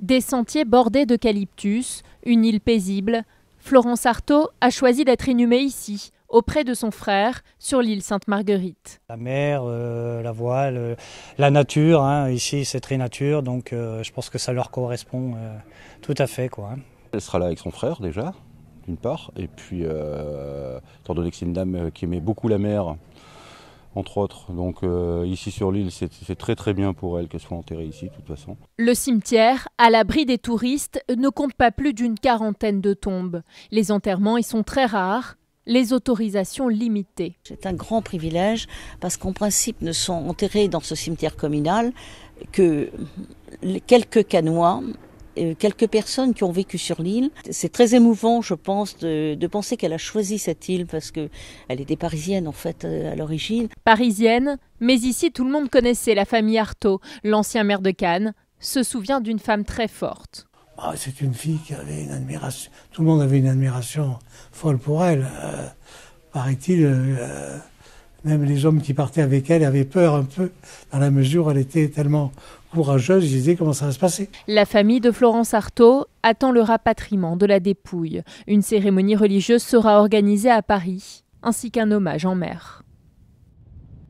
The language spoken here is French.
Des sentiers bordés d'eucalyptus, une île paisible, Florence Artaud a choisi d'être inhumée ici, auprès de son frère, sur l'île Sainte-Marguerite. La mer, euh, la voile, euh, la nature, hein, ici c'est très nature, donc euh, je pense que ça leur correspond tout à fait. Quoi, hein. Elle sera là avec son frère déjà, d'une part, et puis étant donné que c'est une dame qui aimait beaucoup la mer, entre autres. Donc euh, ici sur l'île, c'est très très bien pour elle qu'elle soit enterrée ici, de toute façon. Le cimetière, à l'abri des touristes, ne compte pas plus d'une quarantaine de tombes. Les enterrements y sont très rares. Les autorisations limitées. C'est un grand privilège parce qu'en principe ne sont enterrés dans ce cimetière communal que quelques canois quelques personnes qui ont vécu sur l'île. C'est très émouvant, je pense, de, penser qu'elle a choisi cette île parce que elle était parisienne en fait euh, à l'origine. Parisienne, mais ici tout le monde connaissait la famille Artaud, l'ancien maire de Cannes, se souvient d'une femme très forte. Ah, c'est une fille qui avait une admiration. Tout le monde avait une admiration folle pour elle. Euh, paraît-il, euh, même les hommes qui partaient avec elle avaient peur un peu, dans la mesure où elle était tellement courageuse, je disais comment ça va se passer. La famille de Florence Artaud attend le rapatriement de la dépouille. Une cérémonie religieuse sera organisée à Paris, ainsi qu'un hommage en mer.